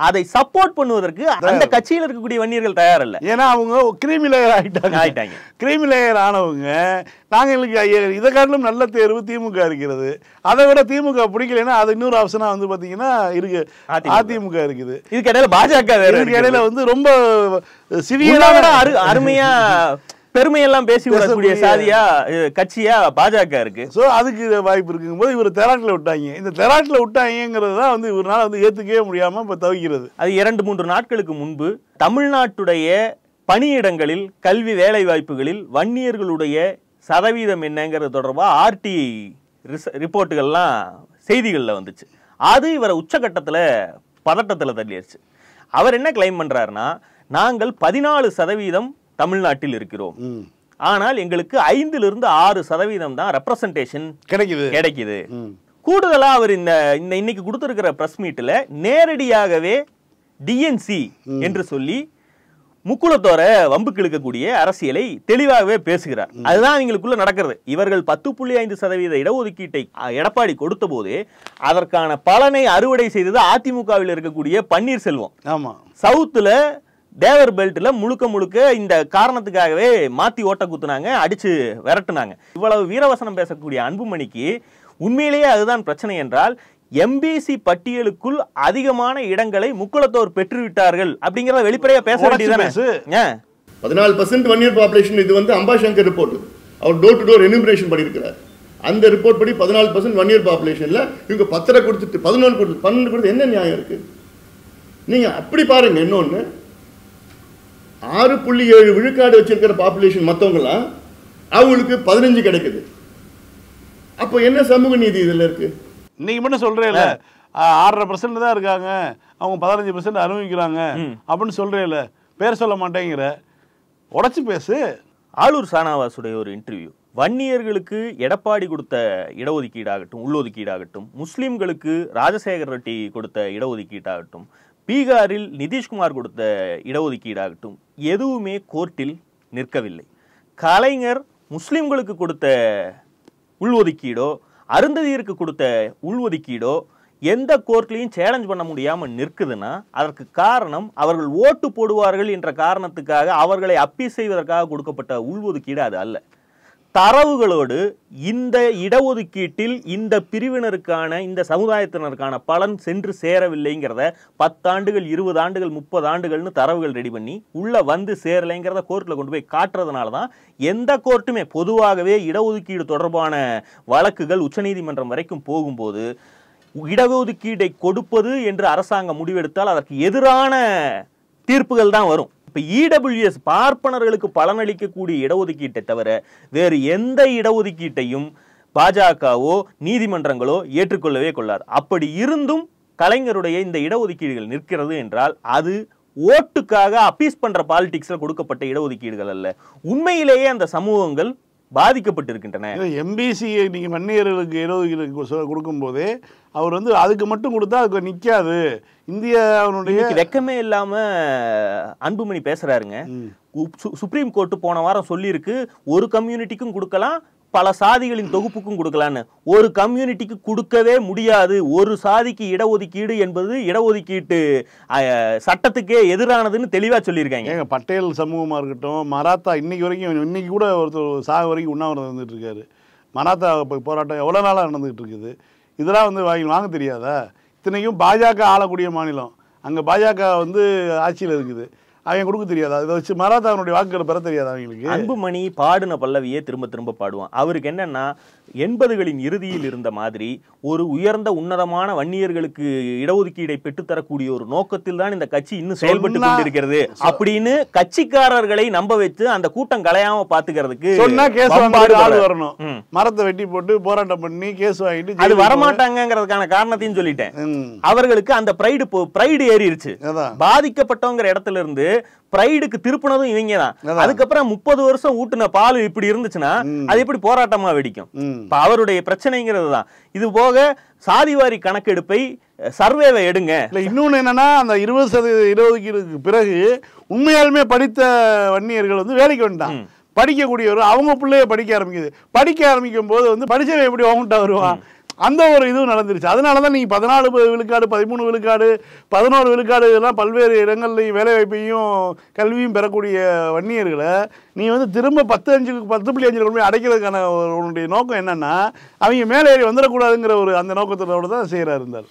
அதை சப்போர்ட் பண்ணுவதற்கு அந்த கட்சியில் இருக்கக்கூடிய வன்னியர்கள் தயார் இல்லை ஏன்னா அவங்க கிரிமி லேயர் ஆகிட்டாங்க ஆகிட்டாங்க கிரீமி லேயர் ஆனவங்க நாங்கள் எங்களுக்கு இதை காட்டிலும் நல்ல தேர்வு திமுக இருக்கிறது அதை விட திமுக பிடிக்கலைன்னா அது இன்னொரு ஆப்ஷனாக வந்து பார்த்தீங்கன்னா இருக்கு அதிமுக இருக்குது இதுக்கு இடையில பாஜக இதுக்கு இடையில வந்து ரொம்ப அரு அருமையாக பெருமையெல்லாம் பேசி விடக்கூடிய சாதியா கட்சியா பாஜக இருக்கு ஸோ அதுக்கு வாய்ப்பு இருக்குங்கும் போது இவர் தெராட்டில் விட்டாங்க இந்த தெராட்டில் விட்டாங்கிறது தான் வந்து இவரால் வந்து ஏற்றுக்கவே முடியாமல் இப்போ தவிக்கிறது அது இரண்டு மூன்று நாட்களுக்கு முன்பு தமிழ்நாட்டுடைய பணியிடங்களில் கல்வி வேலை வாய்ப்புகளில் வன்னியர்களுடைய சதவீதம் என்னங்கிறது தொடர்பாக ஆர்டி ரிப்போர்ட்டுகள்லாம் செய்திகளில் வந்துச்சு அது இவரை உச்சகட்டத்தில் பதட்டத்தில் தள்ளிடுச்சு அவர் என்ன கிளைம் பண்ணுறாருனா நாங்கள் பதினாலு சதவீதம் தமிழ்நாட்டில் இருக்கிறோம் ஆனால் எங்களுக்கு ஐந்திலிருந்து ஆறு சதவீதம் தான் ரெப்ரசன்டேஷன் கிடைக்குது கிடைக்குது கூடுதலாக அவர் இந்த இந்த இன்னைக்கு கொடுத்துருக்கிற ப்ரெஸ் மீட்டில் நேரடியாகவே டிஎன்சி என்று சொல்லி முக்குளத்தோர வம்புக்கு இழுக்கக்கூடிய அரசியலை தெளிவாகவே பேசுகிறார் அதுதான் எங்களுக்குள்ள நடக்கிறது இவர்கள் பத்து புள்ளி ஐந்து சதவீத இடஒதுக்கீட்டை எடப்பாடி கொடுத்த போது அதற்கான பலனை அறுவடை செய்தது அதிமுகவில் இருக்கக்கூடிய பன்னீர்செல்வம் ஆமா சவுத்துல தேவர் பெல்ட்டில் முழுக்க முழுக்க இந்த காரணத்துக்காகவே மாற்றி ஓட்ட குத்துனாங்க அடித்து விரட்டுனாங்க இவ்வளவு வீரவசனம் பேசக்கூடிய அன்புமணிக்கு உண்மையிலேயே அதுதான் பிரச்சனை என்றால் எம்பிசி பட்டியலுக்குள் அதிகமான இடங்களை முக்குளத்தோர் பெற்றுவிட்டார்கள் அப்படிங்கிறத வெளிப்படையாக பேச வேண்டியது பதினாலு பர்சன்ட் ஒன் இயர் பாப்புலேஷன் இது வந்து அம்பாசங்கர் ரிப்போர்ட் அவர் டோர் டு டோர் எனிமினேஷன் பண்ணியிருக்கிறார் அந்த ரிப்போர்ட் படி பதினாலு பர்சன்ட் ஒன் இயர் பாப்புலேஷனில் இவங்க பத்தரை கொடுத்துட்டு பதினொன்று கொடுத்து பன்னெண்டு கொடுத்து என்ன நியாயம் இருக்குது நீங்கள் அப்படி பாருங்கள் இன்னொன்று ஆறு புள்ளி ஏழு விழுக்காடு வச்சிருக்கிற பாப்புலேஷன் மற்றவங்களாம் அவங்களுக்கு பதினஞ்சு கிடைக்குது அப்போ என்ன சமூக நீதி இதில் இருக்கு இன்னைக்கு மட்டும் சொல்றேன்ல ஆறரை பர்சன்ட் தான் இருக்காங்க அவங்க பதினஞ்சு பர்சன்ட் அனுபவிக்கிறாங்க அப்படின்னு சொல்றேன்ல பேர் சொல்ல மாட்டேங்கிற உடச்சு பேசு ஆளூர் சானாவாசுடைய ஒரு இன்டர்வியூ வன்னியர்களுக்கு எடப்பாடி கொடுத்த இடஒதுக்கீடாகட்டும் உள்ளொதுக்கீடாகட்டும் முஸ்லீம்களுக்கு ராஜசேகர ரெட்டி கொடுத்த இடஒதுக்கீடாகட்டும் பீகாரில் நிதிஷ்குமார் கொடுத்த இடஒதுக்கீடாகட்டும் எதுவுமே கோர்ட்டில் நிற்கவில்லை கலைஞர் முஸ்லீம்களுக்கு கொடுத்த உள்ஒதுக்கீடோ அருந்ததியருக்கு கொடுத்த உள்ஒதுக்கீடோ எந்த கோர்ட்லையும் சேலஞ்ச் பண்ண முடியாமல் நிற்குதுன்னா அதற்கு காரணம் அவர்கள் ஓட்டு போடுவார்கள் என்ற காரணத்துக்காக அவர்களை அப்பீஸ் செய்வதற்காக கொடுக்கப்பட்ட உள்ஒதுக்கீடு அது அல்ல தரவுகளோடு இந்த இடஒதுக்கீட்டில் இந்த பிரிவினருக்கான இந்த சமுதாயத்தினருக்கான பலன் சென்று சேரவில்லைங்கிறத பத்தாண்டுகள் இருபது ஆண்டுகள் முப்பது ஆண்டுகள்னு தரவுகள் ரெடி பண்ணி உள்ளே வந்து சேரலைங்கிறத கோர்ட்டில் கொண்டு போய் காட்டுறதுனால தான் எந்த கோர்ட்டுமே பொதுவாகவே இடஒதுக்கீடு தொடர்பான வழக்குகள் உச்சநீதிமன்றம் வரைக்கும் போகும்போது இடஒதுக்கீட்டை கொடுப்பது என்று அரசாங்கம் முடிவெடுத்தால் அதற்கு எதிரான தீர்ப்புகள் தான் வரும் இப்போ இடபிள்யூஎஸ் e பார்ப்பனர்களுக்கு பலனளிக்கக்கூடிய இடஒதுக்கீட்டை தவிர வேறு எந்த இடஒதுக்கீட்டையும் பாஜகவோ நீதிமன்றங்களோ ஏற்றுக்கொள்ளவே கொள்ளாது அப்படி இருந்தும் கலைஞருடைய இந்த இடஒதுக்கீடுகள் நிற்கிறது என்றால் அது ஓட்டுக்காக அப்பீஸ் பண்ணுற பாலிட்டிக்ஸில் கொடுக்கப்பட்ட இடஒதுக்கீடுகள் அல்ல உண்மையிலேயே அந்த சமூகங்கள் பாதிக்கப்பட்டிருக்கின்றன எம்பிசி நீங்கள் வன்னியர்களுக்கு இடஒதுக்கீடு கொடுக்கும்போதே அவர் வந்து அதுக்கு மட்டும் கொடுத்தா அதுக்கு நிற்காது இந்தியாவுடைய வெக்கமே இல்லாமல் அன்புமணி பேசுகிறாருங்க சுப்ரீம் கோர்ட்டு போன வாரம் சொல்லியிருக்கு ஒரு கம்யூனிட்டிக்கும் கொடுக்கலாம் பல சாதிகளின் தொகுப்புக்கும் கொடுக்கலான்னு ஒரு கம்யூனிட்டிக்கு கொடுக்கவே முடியாது ஒரு சாதிக்கு இடஒதுக்கீடு என்பது இடஒதுக்கீட்டு சட்டத்துக்கே எதிரானதுன்னு தெளிவாக சொல்லியிருக்காங்க ஏங்க பட்டேல் சமூகமாக இருக்கட்டும் மராத்தா இன்னைக்கு வரைக்கும் இன்னைக்கு கூட ஒருத்தர் சாக வரைக்கும் உண்ணாவிரதம் இருந்துகிட்டு இருக்காரு மராத்தா போராட்டம் எவ்வளோ நாளாக நடந்துகிட்டு இருக்குது இதெல்லாம் வந்து வாங்கி வாங்க தெரியாதா இத்தனைக்கும் பாஜக ஆளக்கூடிய மாநிலம் அங்கே பாஜக வந்து ஆட்சியில் இருக்குது அவங்க கொடுக்க தெரியாது அதை வச்சு மராத்தாவனுடைய வாக்குகளை பெற தெரியாது அவங்களுக்கு அன்புமணி பாடின பல்லவியே திரும்ப திரும்ப பாடுவான் அவருக்கு என்னன்னா எண்பதுகளின் இறுதியில் இருந்த மாதிரி ஒரு உயர்ந்த உன்னதமான வன்னியர்களுக்கு இடஒதுக்கீடை பெற்றுத்தரக்கூடிய ஒரு நோக்கத்தில் தான் இந்த கட்சி இன்னும் செயல்பட்டு கொண்டிருக்கிறது அப்படின்னு கட்சிக்காரர்களை நம்ப வச்சு அந்த கூட்டம் கலையாம பாத்துக்கிறதுக்கு கேஸ் வரணும் மரத்தை வெட்டி போட்டு போராட்டம் பண்ணி கேஸ் வாங்கிட்டு அது வரமாட்டாங்கிறதுக்கான காரணத்தையும் சொல்லிட்டேன் அவர்களுக்கு அந்த பிரைடு பிரைடு ஏறிடுச்சு பாதிக்கப்பட்டவங்கிற இடத்துல இருந்து பிரைடுக்கு திருப்பினதும் இவங்க தான் அதுக்கப்புறம் முப்பது வருஷம் ஊட்டின பால் இப்படி இருந்துச்சுன்னா அது எப்படி போராட்டமா வெடிக்கும் அவருடைய பிரச்சனைங்கிறது தான் இது போக சாதிவாரி கணக்கெடுப்பை சர்வேவை எடுங்க இல்லை இன்னொன்று என்னன்னா அந்த இருபது சதவீத இருபதுக்கு பிறகு உண்மையாலுமே படித்த வன்னியர்கள் வந்து வேலைக்கு வந்துட்டாங்க படிக்கக்கூடியவர் அவங்க பிள்ளைய படிக்க ஆரம்பிக்குது படிக்க ஆரம்பிக்கும் போது வந்து படித்தவன் எப்படி அவங்ககிட்ட வருவான் அந்த ஒரு இதுவும் நடந்துருச்சு அதனால தான் நீங்கள் பதினாலு விழுக்காடு பதிமூணு விழுக்காடு பதினோரு விழுக்காடு இதெல்லாம் பல்வேறு இடங்கள்லையும் வேலைவாய்ப்பையும் கல்வியும் பெறக்கூடிய வன்னியர்களை நீ வந்து திரும்ப பத்து அஞ்சு பத்து புள்ளி அஞ்சு கொண்டு போய் அடைக்கிறதுக்கான உன்னுடைய நோக்கம் என்னென்னா அவங்க மேலே ஏறி வந்துடக்கூடாதுங்கிற ஒரு அந்த நோக்கத்தோட தான் செய்கிறார் இருந்தார்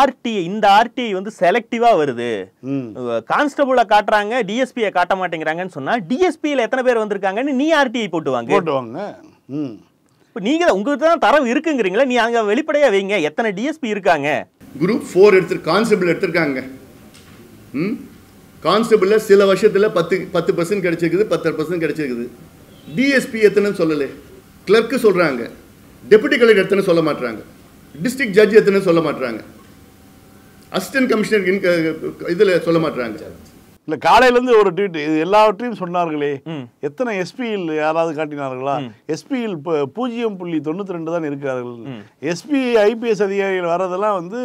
ஆர்டிஐ இந்த ஆர்டிஐ வந்து செலக்டிவா வருது கான்ஸ்டபுள காட்டுறாங்க டிஎஸ்பியை காட்ட மாட்டேங்கிறாங்கன்னு சொன்னா டிஎஸ்பியில் எத்தனை பேர் வந்திருக்காங்கன்னு நீ ஆர்டிஐ போட்டுவாங்க போட்டுவாங்க இப்போ நீங்கள் உங்களுக்கு தான் தரவு இருக்குங்கிறீங்களா நீ அங்கே வெளிப்படையாக வைங்க எத்தனை டிஎஸ்பி இருக்காங்க குரூப் ஃபோர் எடுத்து கான்ஸ்டபிள் எடுத்திருக்காங்க ம் கான்ஸ்டபிளில் சில வருஷத்தில் பத்து பத்து பர்சன்ட் கிடச்சிருக்குது பத்தரை பர்சன்ட் கிடச்சிருக்குது டிஎஸ்பி எத்தனைன்னு சொல்லலை கிளர்க்கு சொல்கிறாங்க டெபுட்டி கலெக்டர் எத்தனை சொல்ல மாட்டுறாங்க டிஸ்ட்ரிக்ட் ஜட்ஜ் எத்தனை சொல்ல மாட்டுறாங்க அசிஸ்டன்ட் கமிஷனர் இதில் சொல்ல மாட்டுறாங்க இல்லை காலையிலேருந்து ஒரு ட்வீட் இது எல்லாவற்றையும் சொன்னார்களே எத்தனை எஸ்பியில் யாராவது காட்டினார்களா எஸ்பியில் இப்போ பூஜ்ஜியம் புள்ளி தொண்ணூற்றி ரெண்டு தான் இருக்கிறார்கள் எஸ்பி ஐபிஎஸ் அதிகாரிகள் வர்றதெல்லாம் வந்து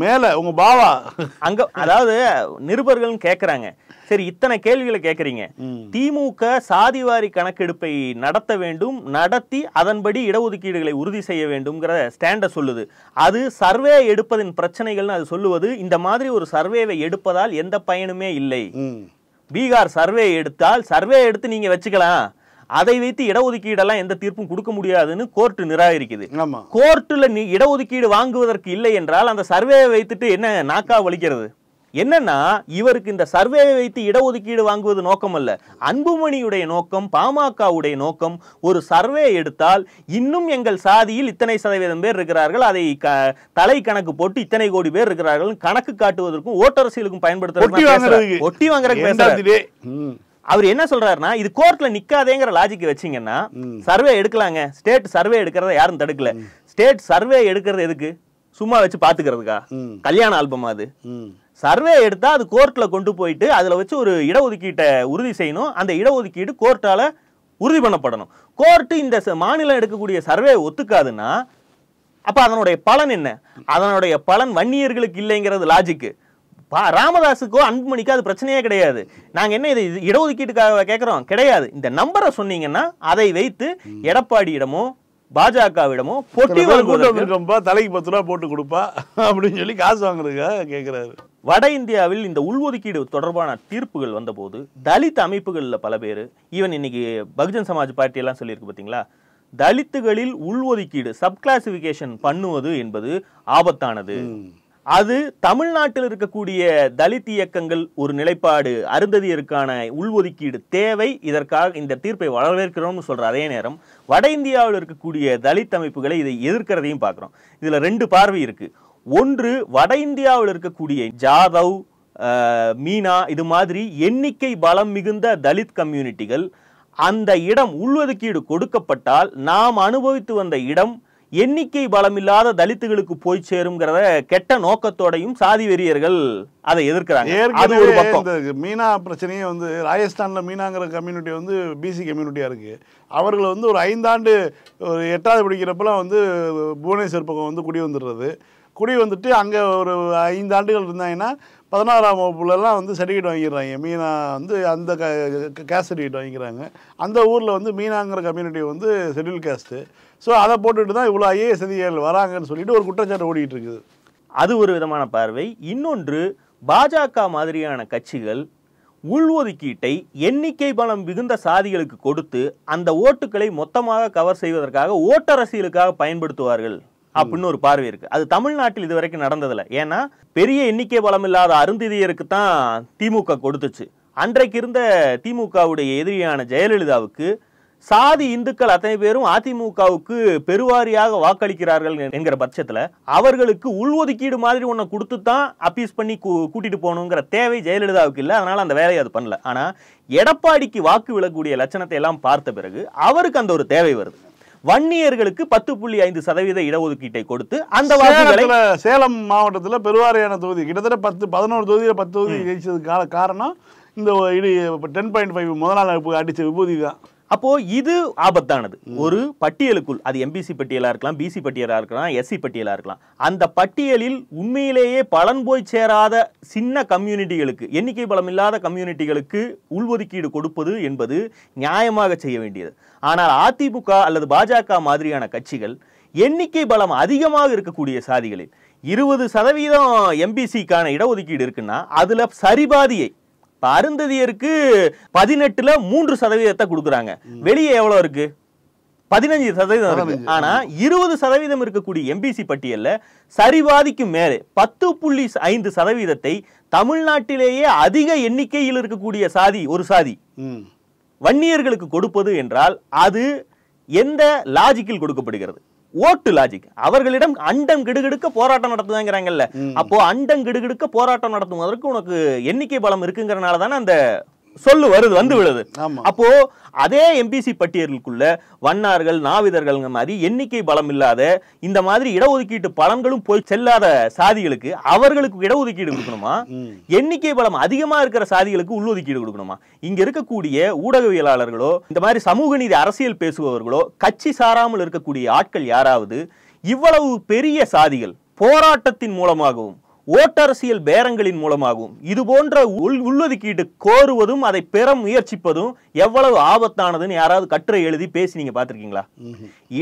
மேல உங்க பாவா அங்க அதாவது நிருபர்கள் கேக்குறாங்க சரி இத்தனை கேள்விகளை கேக்குறீங்க திமுக சாதிவாரி கணக்கெடுப்பை நடத்த வேண்டும் நடத்தி அதன்படி இடஒதுக்கீடுகளை உறுதி செய்ய வேண்டும்ங்கிற ஸ்டாண்டை சொல்லுது அது சர்வே எடுப்பதின் பிரச்சனைகள்னு அது சொல்லுவது இந்த மாதிரி ஒரு சர்வேவை எடுப்பதால் எந்த பயனுமே இல்லை பீகார் சர்வே எடுத்தால் சர்வே எடுத்து நீங்க வச்சுக்கலாம் அதை வைத்து இடஒதுக்கீடெல்லாம் எந்த தீர்ப்பும் கொடுக்க முடியாதுன்னு கோர்ட் நிராகரிக்குது கோர்ட்ல நீ இடஒதுக்கீடு வாங்குவதற்கு இல்லை என்றால் அந்த சர்வேவை வைத்துட்டு என்ன நாக்கா வலிக்கிறது என்னன்னா இவருக்கு இந்த சர்வேவை வைத்து இடஒதுக்கீடு வாங்குவது நோக்கம் அல்ல அன்புமணியுடைய நோக்கம் பாமகவுடைய நோக்கம் ஒரு சர்வே எடுத்தால் இன்னும் எங்கள் சாதியில் இத்தனை சதவீதம் பேர் இருக்கிறார்கள் அதை தலை கணக்கு போட்டு இத்தனை கோடி பேர் இருக்கிறார்கள் கணக்கு காட்டுவதற்கும் ஓட்டரசியலுக்கும் பயன்படுத்த ஒட்டி வாங்குறதுக்கு அவர் என்ன சொல்றாருன்னா இது கோர்ட்ல நிக்காதேங்கிற லாஜிக் வச்சீங்கன்னா சர்வே எடுக்கலாங்க ஸ்டேட் சர்வே எடுக்கிறத யாரும் தடுக்கல ஸ்டேட் சர்வே எடுக்கிறது எதுக்கு சும்மா வச்சு பாத்துக்கிறதுக்கா கல்யாண ஆல்பம் அது சர்வே எடுத்தா அது கோர்ட்ல கொண்டு போயிட்டு அதுல வச்சு ஒரு இடஒதுக்கீட்டை உறுதி செய்யணும் அந்த இடஒதுக்கீடு கோர்ட்டால உறுதி பண்ணப்படணும் கோர்ட்டு இந்த மாநிலம் எடுக்கக்கூடிய சர்வே ஒத்துக்காதுன்னா அப்ப அதனுடைய பலன் என்ன அதனுடைய பலன் வன்னியர்களுக்கு இல்லைங்கிறது லாஜிக்கு பா ராமதாஸுக்கோ அன்புமணிக்கோ அது பிரச்சனையே கிடையாது நாங்கள் என்ன இது இடஒதுக்கீட்டுக்காக கேட்குறோம் கிடையாது இந்த நம்பரை சொன்னீங்கன்னா அதை வைத்து எடப்பாடியிடமோ பாஜகவிடமோ பொட்டி வழங்குவதற்குப்பா தலைக்கு பத்து ரூபா போட்டு கொடுப்பா அப்படின்னு சொல்லி காசு வாங்குறதுக்காக கேட்குறாரு வட இந்தியாவில் இந்த உள்ஒதுக்கீடு தொடர்பான தீர்ப்புகள் வந்தபோது தலித் அமைப்புகளில் பல பேர் ஈவன் இன்னைக்கு பகுஜன் சமாஜ் பார்ட்டி எல்லாம் சொல்லியிருக்கு பார்த்தீங்களா தலித்துகளில் உள்ஒதுக்கீடு சப் கிளாசிபிகேஷன் பண்ணுவது என்பது ஆபத்தானது அது தமிழ்நாட்டில் இருக்கக்கூடிய தலித் இயக்கங்கள் ஒரு நிலைப்பாடு அருந்ததியருக்கான உள்ஒதுக்கீடு தேவை இதற்காக இந்த தீர்ப்பை வரவேற்கிறோம்னு சொல்கிற அதே நேரம் வட இந்தியாவில் இருக்கக்கூடிய தலித் அமைப்புகளை இதை எதிர்க்கிறதையும் பார்க்குறோம் இதில் ரெண்டு பார்வை இருக்குது ஒன்று வட இந்தியாவில் இருக்கக்கூடிய ஜாதவ் மீனா இது மாதிரி எண்ணிக்கை பலம் மிகுந்த தலித் கம்யூனிட்டிகள் அந்த இடம் உள்ஒதுக்கீடு கொடுக்கப்பட்டால் நாம் அனுபவித்து வந்த இடம் எண்ணிக்கை பலமில்லாத தலித்துகளுக்கு போய் சேரும்ங்கிறத கெட்ட நோக்கத்தோடையும் சாதி வெறியர்கள் அதை எதிர்க்கிறாங்க மீனா பிரச்சனையே வந்து ராஜஸ்தானில் மீனாங்கிற கம்யூனிட்டி வந்து பிசி கம்யூனிட்டியாக இருக்குது அவர்கள் வந்து ஒரு ஐந்தாண்டு ஒரு எட்டாவது படிக்கிறப்பெல்லாம் வந்து புவனேஸ்வர் பக்கம் வந்து குடி வந்துடுறது குடி வந்துட்டு அங்கே ஒரு ஐந்து ஆண்டுகள் இருந்தாங்கன்னா பதினாறாம் வகுப்புலலாம் வந்து சர்டிஃபிகேட் வாங்கிடுறாங்க மீனா வந்து அந்த க கேஸ்ட் சர்டிஃபிகேட் வாங்கிக்கிறாங்க அந்த ஊரில் வந்து மீனாங்கிற கம்யூனிட்டி வந்து ஷெட்யூல் கேஸ்ட்டு ஸோ அதை போட்டுட்டு தான் இவ்வளோ ஐஏஎஸ் அதிகாரிகள் வராங்கன்னு சொல்லிட்டு ஒரு குற்றச்சாட்டு ஓடிட்டு இருக்குது அது ஒரு விதமான பார்வை இன்னொன்று பாஜக மாதிரியான கட்சிகள் உள்ஒதுக்கீட்டை எண்ணிக்கை பலம் மிகுந்த சாதிகளுக்கு கொடுத்து அந்த ஓட்டுகளை மொத்தமாக கவர் செய்வதற்காக ஓட்டரசியலுக்காக பயன்படுத்துவார்கள் அப்படின்னு ஒரு பார்வை இருக்கு அது தமிழ்நாட்டில் இது வரைக்கும் நடந்ததில்லை ஏன்னா பெரிய எண்ணிக்கை பலம் இல்லாத அருந்திதியருக்கு தான் திமுக கொடுத்துச்சு அன்றைக்கு இருந்த திமுகவுடைய எதிரியான ஜெயலலிதாவுக்கு சாதி இந்துக்கள் அத்தனை பேரும் அதிமுகவுக்கு பெருவாரியாக வாக்களிக்கிறார்கள் என்கிற பட்சத்தில் அவர்களுக்கு உள்ஒதுக்கீடு மாதிரி ஒன்று கொடுத்து தான் அப்பீஸ் பண்ணி கூட்டிட்டு போகணுங்கிற தேவை ஜெயலலிதாவுக்கு இல்லை அதனால் அந்த வேலையை அது பண்ணல ஆனால் எடப்பாடிக்கு வாக்கு விழக்கூடிய லட்சணத்தை எல்லாம் பார்த்த பிறகு அவருக்கு அந்த ஒரு தேவை வருது வன்னியர்களுக்கு பத்து புள்ளி ஐந்து சதவீத இடஒதுக்கீட்டை கொடுத்து அந்த வாக்குகளை சேலம் மாவட்டத்தில் பெருவாரியான தொகுதி கிட்டத்தட்ட பத்து பதினோரு தொகுதியில் பத்து தொகுதி ஜெயிச்சதுக்கான காரணம் இந்த டென் பாயிண்ட் ஃபைவ் முதலாளி நாள் அடித்த விபூதி தான் அப்போ இது ஆபத்தானது ஒரு பட்டியலுக்குள் அது எம்பிசி பட்டியலாக இருக்கலாம் பிசி பட்டியலாக இருக்கலாம் எஸ்சி பட்டியலாக இருக்கலாம் அந்த பட்டியலில் உண்மையிலேயே பலன் போய் சேராத சின்ன கம்யூனிட்டிகளுக்கு எண்ணிக்கை பலம் இல்லாத கம்யூனிட்டிகளுக்கு உள்ஒதுக்கீடு கொடுப்பது என்பது நியாயமாக செய்ய வேண்டியது ஆனால் அதிமுக அல்லது பாஜக மாதிரியான கட்சிகள் எண்ணிக்கை பலம் அதிகமாக இருக்கக்கூடிய சாதிகளில் இருபது சதவீதம் எம்பிசிக்கான இடஒதுக்கீடு இருக்குன்னா அதில் சரிபாதியை அருந்ததியருக்கு பதினெட்டுல மூன்று சதவீதத்தை கொடுக்குறாங்க வெளியே எவ்வளவு இருக்கு பதினஞ்சு சதவீதம் இருக்கு ஆனா இருபது சதவீதம் இருக்கக்கூடிய எம்பிசி பட்டியல்ல சரிவாதிக்கும் மேலே பத்து புள்ளி ஐந்து சதவீதத்தை தமிழ்நாட்டிலேயே அதிக எண்ணிக்கையில் இருக்கக்கூடிய சாதி ஒரு சாதி வன்னியர்களுக்கு கொடுப்பது என்றால் அது எந்த லாஜிக்கில் கொடுக்கப்படுகிறது ஓட்டு லாஜிக் அவர்களிடம் அண்டம் கிடுகிடுக்க போராட்டம் நடத்துதாங்கிறாங்கல்ல அப்போ அண்டம் கிடுகிடுக்க போராட்டம் நடத்துவதற்கு உனக்கு எண்ணிக்கை பலம் இருக்குங்கிறனால தானே அந்த சொல்லு வருது வந்து விழுது அப்போ அதே எம்பிசி பட்டியலுக்குள்ள வண்ணார்கள் நாவிதர்கள் மாதிரி எண்ணிக்கை பலம் இல்லாத இந்த மாதிரி இடஒதுக்கீட்டு பலன்களும் போய் செல்லாத சாதிகளுக்கு அவர்களுக்கு இடஒதுக்கீடு கொடுக்கணுமா எண்ணிக்கை பலம் அதிகமா இருக்கிற சாதிகளுக்கு உள்ளொதுக்கீடு கொடுக்கணுமா இங்க இருக்கக்கூடிய ஊடகவியலாளர்களோ இந்த மாதிரி சமூக நீதி அரசியல் பேசுபவர்களோ கட்சி சாராமல் இருக்கக்கூடிய ஆட்கள் யாராவது இவ்வளவு பெரிய சாதிகள் போராட்டத்தின் மூலமாகவும் ஓட்டரசியல் பேரங்களின் மூலமாகும் இது போன்ற உள் உள்ஒதுக்கீடு கோருவதும் அதை பெற முயற்சிப்பதும் எவ்வளவு ஆபத்தானதுன்னு யாராவது கட்டுரை எழுதி பேசி நீங்க பார்த்துருக்கீங்களா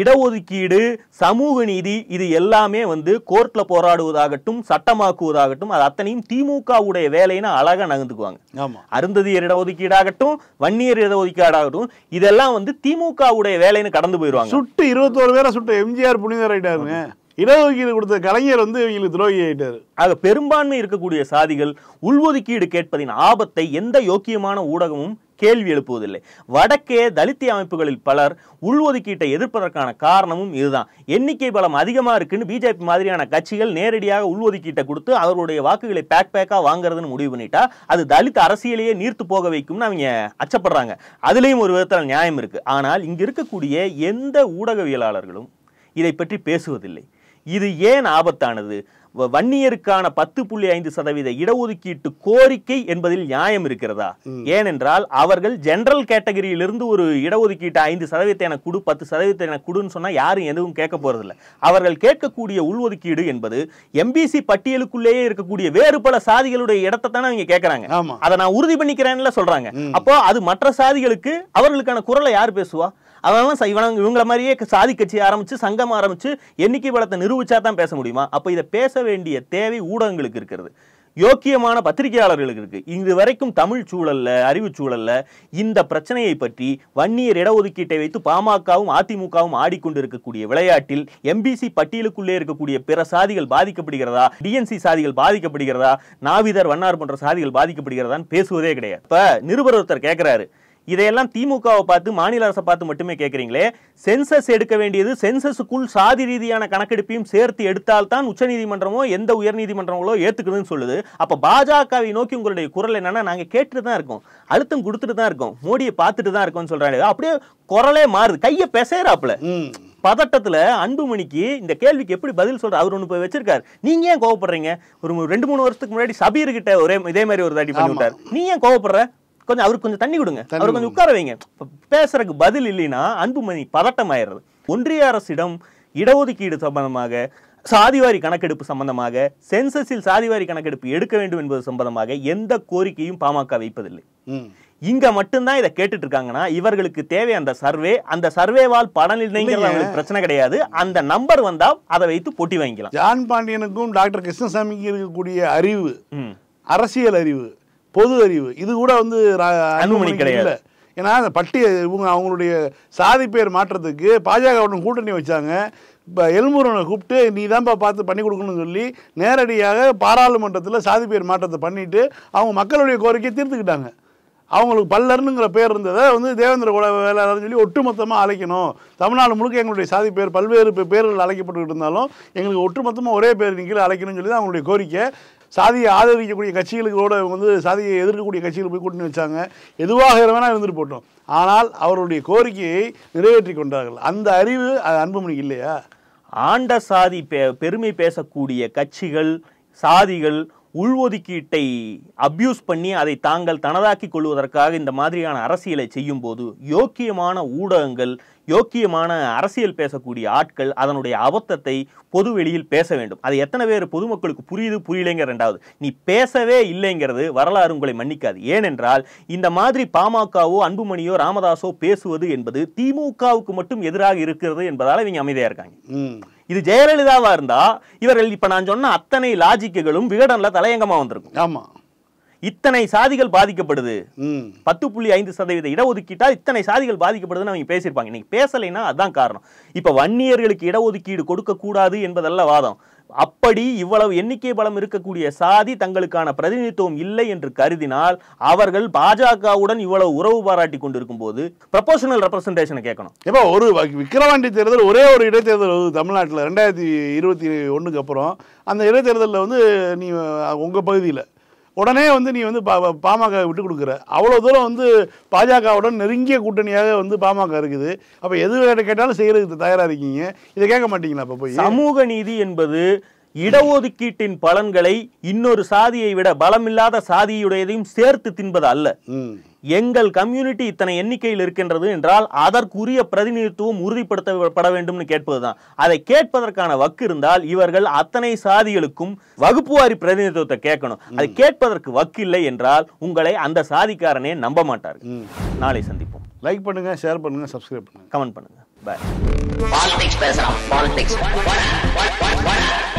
இடஒதுக்கீடு சமூக நீதி இது எல்லாமே வந்து கோர்ட்ல போராடுவதாகட்டும் சட்டமாக்குவதாகட்டும் அது அத்தனையும் திமுகவுடைய வேலைன்னு அழகா நகர்ந்துக்குவாங்க அருந்ததியர் இடஒதுக்கீடாகட்டும் வன்னியர் இடஒதுக்கீடாகட்டும் இதெல்லாம் வந்து திமுகவுடைய வேலைன்னு கடந்து போயிடுவாங்க சுட்டு இருபத்தோரு பேரை சுட்டு எம்ஜிஆர் புனிதர் ஆயிட்டாருங்க இடஒதுக்கீடு கொடுத்த கலைஞர் வந்து இவங்களுக்கு துரோகி ஆகிட்டார் ஆக பெரும்பான்மை இருக்கக்கூடிய சாதிகள் உள்ஒதுக்கீடு கேட்பதின் ஆபத்தை எந்த யோக்கியமான ஊடகமும் கேள்வி எழுப்புவதில்லை வடக்கே தலித்திய அமைப்புகளில் பலர் உள்ஒதுக்கீட்டை எதிர்ப்பதற்கான காரணமும் இதுதான் எண்ணிக்கை பலம் அதிகமாக இருக்குன்னு பிஜேபி மாதிரியான கட்சிகள் நேரடியாக உள்ஒதுக்கீட்டை கொடுத்து அவருடைய வாக்குகளை பேக் பேக்காக வாங்குறதுன்னு முடிவு பண்ணிட்டா அது தலித் அரசியலையே நீர்த்து போக வைக்கும்னு அவங்க அச்சப்படுறாங்க அதுலேயும் ஒரு விதத்தில் நியாயம் இருக்குது ஆனால் இங்கே இருக்கக்கூடிய எந்த ஊடகவியலாளர்களும் இதை பற்றி பேசுவதில்லை இது ஏன் ஆபத்தானது வன்னியருக்கான பத்து புள்ளி ஐந்து சதவீத இடஒதுக்கீட்டு கோரிக்கை என்பதில் நியாயம் இருக்கிறதா ஏனென்றால் அவர்கள் ஜெனரல் இருந்து ஒரு இடஒதுக்கீட்டு ஐந்து சதவீதத்தை என குடு பத்து சதவீதத்தை என குடுன்னு சொன்னா யாரும் எதுவும் கேட்க போறதில்ல அவர்கள் கேட்கக்கூடிய உள்ஒதுக்கீடு என்பது எம்பிசி பட்டியலுக்குள்ளேயே இருக்கக்கூடிய வேறு பல சாதிகளுடைய இடத்தை தானே அவங்க கேட்கறாங்க அதை நான் உறுதி பண்ணிக்கிறேன்ல சொல்றாங்க அப்போ அது மற்ற சாதிகளுக்கு அவர்களுக்கான குரலை யார் பேசுவா அவன் இவன் இவங்கள மாதிரியே சாதி கட்சியை ஆரம்பித்து சங்கம் ஆரம்பித்து எண்ணிக்கை பலத்தை நிரூபித்தா தான் பேச முடியுமா அப்போ இதை பேச வேண்டிய தேவை ஊடகங்களுக்கு இருக்கிறது யோக்கியமான பத்திரிகையாளர்களுக்கு இருக்கு இது வரைக்கும் தமிழ் சூழல்ல அறிவு சூழல்ல இந்த பிரச்சனையை பற்றி வன்னியர் இடஒதுக்கீட்டை வைத்து பாமகவும் அதிமுகவும் ஆடிக்கொண்டு இருக்கக்கூடிய விளையாட்டில் எம்பிசி பட்டியலுக்குள்ளே இருக்கக்கூடிய பிற சாதிகள் பாதிக்கப்படுகிறதா டிஎன்சி சாதிகள் பாதிக்கப்படுகிறதா நாவிதர் வண்ணார் போன்ற சாதிகள் பாதிக்கப்படுகிறதான்னு பேசுவதே கிடையாது இப்ப நிருபர் ஒருத்தர் கேட்கிறாரு இதையெல்லாம் திமுகவை பார்த்து மாநில அரசை பார்த்து மட்டுமே கேட்குறீங்களே சென்சஸ் எடுக்க வேண்டியது சென்சஸுக்குள் சாதி ரீதியான கணக்கெடுப்பையும் சேர்த்து எடுத்தால்தான் உச்சநீதிமன்றமோ எந்த உயர்நீதிமன்றங்களோ ஏற்றுக்கணும்னு சொல்லுது அப்போ பாஜகவை நோக்கி உங்களுடைய குரல் என்னன்னா நாங்கள் கேட்டுட்டு தான் இருக்கோம் அழுத்தம் கொடுத்துட்டு தான் இருக்கோம் மோடியை பார்த்துட்டு தான் இருக்கோம்னு சொல்கிறாங்க அப்படியே குரலே மாறுது கையை பெசையிறாப்புல பதட்டத்தில் அன்புமணிக்கு இந்த கேள்விக்கு எப்படி பதில் சொல்ற அவர் ஒன்று போய் வச்சிருக்காரு நீங்க ஏன் கோவப்படுறீங்க ஒரு ரெண்டு மூணு வருஷத்துக்கு முன்னாடி சபீர்கிட்ட ஒரே இதே மாதிரி ஒரு தாட்டி பண்ணிவிட்டார் நீ ஏன் கோவப்படுற கொஞ்சம் அவருக்கு கொஞ்சம் தண்ணி கொடுங்க அவர் கொஞ்சம் உட்கார வைங்க பேசுறதுக்கு பதில் இல்லைன்னா அன்புமணி பதட்டம் ஆயிடுறது ஒன்றிய அரசிடம் இடஒதுக்கீடு சம்பந்தமாக சாதிவாரி கணக்கெடுப்பு சம்பந்தமாக சென்சஸில் சாதிவாரி கணக்கெடுப்பு எடுக்க வேண்டும் என்பது சம்பந்தமாக எந்த கோரிக்கையும் பாமக வைப்பதில்லை இங்க மட்டும்தான் இதை கேட்டுட்டு இருக்காங்கன்னா இவர்களுக்கு தேவை அந்த சர்வே அந்த சர்வேவால் படம் அவங்களுக்கு பிரச்சனை கிடையாது அந்த நம்பர் வந்தா அதை வைத்து பொட்டி வாங்கிக்கலாம் ஜான் பாண்டியனுக்கும் டாக்டர் கிருஷ்ணசாமிக்கு இருக்கக்கூடிய அறிவு அரசியல் அறிவு பொது அறிவு இது கூட வந்து அன்புமணி கிடையாது ஏன்னா அந்த பட்டி இவங்க அவங்களுடைய சாதி பேர் மாற்றத்துக்கு பாஜகவுடன் கூட்டணி வச்சாங்க இப்போ எல்முருகனை கூப்பிட்டு நீ தான்ப்பா பார்த்து பண்ணி கொடுக்கணும்னு சொல்லி நேரடியாக பாராளுமன்றத்தில் சாதி பேர் மாற்றத்தை பண்ணிவிட்டு அவங்க மக்களுடைய கோரிக்கையை தீர்த்துக்கிட்டாங்க அவங்களுக்கு பல்லர்னுங்கிற பேர் இருந்ததை வந்து தேவேந்திர கூட வேளாளர்னு சொல்லி ஒட்டுமொத்தமாக அழைக்கணும் தமிழ்நாடு முழுக்க எங்களுடைய சாதி பேர் பல்வேறு பேர்கள் அழைக்கப்பட்டுக்கிட்டு இருந்தாலும் எங்களுக்கு ஒட்டுமொத்தமாக ஒரே பேர் நீங்களே அழைக்கணும்னு சொல்லி தான் அவங்களுடைய கோரிக்கை சாதியை ஆதரிக்கக்கூடிய கட்சிகளுக்கோட வந்து சாதியை எதிர்க்கக்கூடிய கட்சிகள் போய் கூட்டணி வச்சாங்க எதுவாக வேணால் இருந்துட்டு போட்டோம் ஆனால் அவருடைய கோரிக்கையை நிறைவேற்றி கொண்டார்கள் அந்த அறிவு அது அன்புமணிக்கு இல்லையா ஆண்ட சாதி பே பெருமை பேசக்கூடிய கட்சிகள் சாதிகள் உள்ஒதுக்கீட்டை அப்யூஸ் பண்ணி அதை தாங்கள் தனதாக்கி கொள்வதற்காக இந்த மாதிரியான அரசியலை செய்யும் போது யோக்கியமான ஊடகங்கள் யோக்கியமான அரசியல் பேசக்கூடிய ஆட்கள் அதனுடைய அபத்தத்தை பொது வெளியில் பேச வேண்டும் அது எத்தனை பேர் பொதுமக்களுக்கு புரியுது புரியலைங்க ரெண்டாவது நீ பேசவே இல்லைங்கிறது வரலாறு உங்களை மன்னிக்காது ஏனென்றால் இந்த மாதிரி பாமகவோ அன்புமணியோ ராமதாசோ பேசுவது என்பது திமுகவுக்கு மட்டும் எதிராக இருக்கிறது என்பதால் இவங்க அமைதியாக இருக்காங்க இது ஜெயலலிதாவா இருந்தா இவர்கள் இப்ப நான் சொன்ன அத்தனை லாஜிக்குகளும் விகடன்ல தலையங்கமா வந்திருக்கும் ஆமா இத்தனை சாதிகள் பாதிக்கப்படுது பத்து புள்ளி ஐந்து சதவீத இடஒதுக்கீட்டா இத்தனை சாதிகள் பாதிக்கப்படுதுன்னு அவங்க பேசியிருப்பாங்க இன்னைக்கு பேசலைன்னா அதான் காரணம் இப்போ வன்னியர்களுக்கு இடஒதுக்கீடு கொடுக்கக்கூடாது என்பதல்ல வாதம் அப்படி இவ்வளவு எண்ணிக்கை பலம் இருக்கக்கூடிய சாதி தங்களுக்கான பிரதிநிதித்துவம் இல்லை என்று கருதினால் அவர்கள் பாஜகவுடன் இவ்வளவு உறவு பாராட்டி கொண்டிருக்கும் போது ப்ரொபோஷனல் ரெப்ரஸன்டேஷனை கேட்கணும் இப்போ ஒரு விக்கிரவாண்டி தேர்தல் ஒரே ஒரு இடைத்தேர்தல் தமிழ்நாட்டில் ரெண்டாயிரத்தி இருபத்தி ஒன்றுக்கு அப்புறம் அந்த இடைத்தேர்தலில் வந்து நீ உங்கள் பகுதியில் உடனே வந்து நீ வந்து பா பாமக விட்டு கொடுக்குற அவ்வளோ தூரம் வந்து பாஜகவுடன் நெருங்கிய கூட்டணியாக வந்து பாமக இருக்குது அப்போ எது கேட்டாலும் செய்கிறதுக்கு தயாராக இருக்கீங்க இதை கேட்க மாட்டீங்களா அப்போ போய் சமூக நீதி என்பது இடஒதுக்கீட்டின் பலன்களை இன்னொரு சாதியை விட பலமில்லாத சாதியுடையதையும் சேர்த்து தின்பது அல்ல எங்கள் கம்யூனிட்டி இத்தனை எண்ணிக்கையில் இருக்கின்றது என்றால் அதற்குரிய பிரதிநிதித்துவம் உறுதிப்படுத்தப்பட வேண்டும்னு கேட்பதுதான் அதை கேட்பதற்கான வக்கு இருந்தால் இவர்கள் அத்தனை சாதிகளுக்கும் வகுப்புவாரி பிரதிநிதித்துவத்தை கேட்கணும் அதை கேட்பதற்கு வக்கு இல்லை என்றால் உங்களை அந்த சாதிக்காரனே நம்ப மாட்டார் நாளை சந்திப்போம் லைக் பண்ணுங்க ஷேர் பண்ணுங்க சப்ஸ்கிரைப் பண்ணுங்க கமெண்ட் பண்ணுங்க பாய் பாலிடிக்ஸ் பேசலாம் பாலிடிக்ஸ்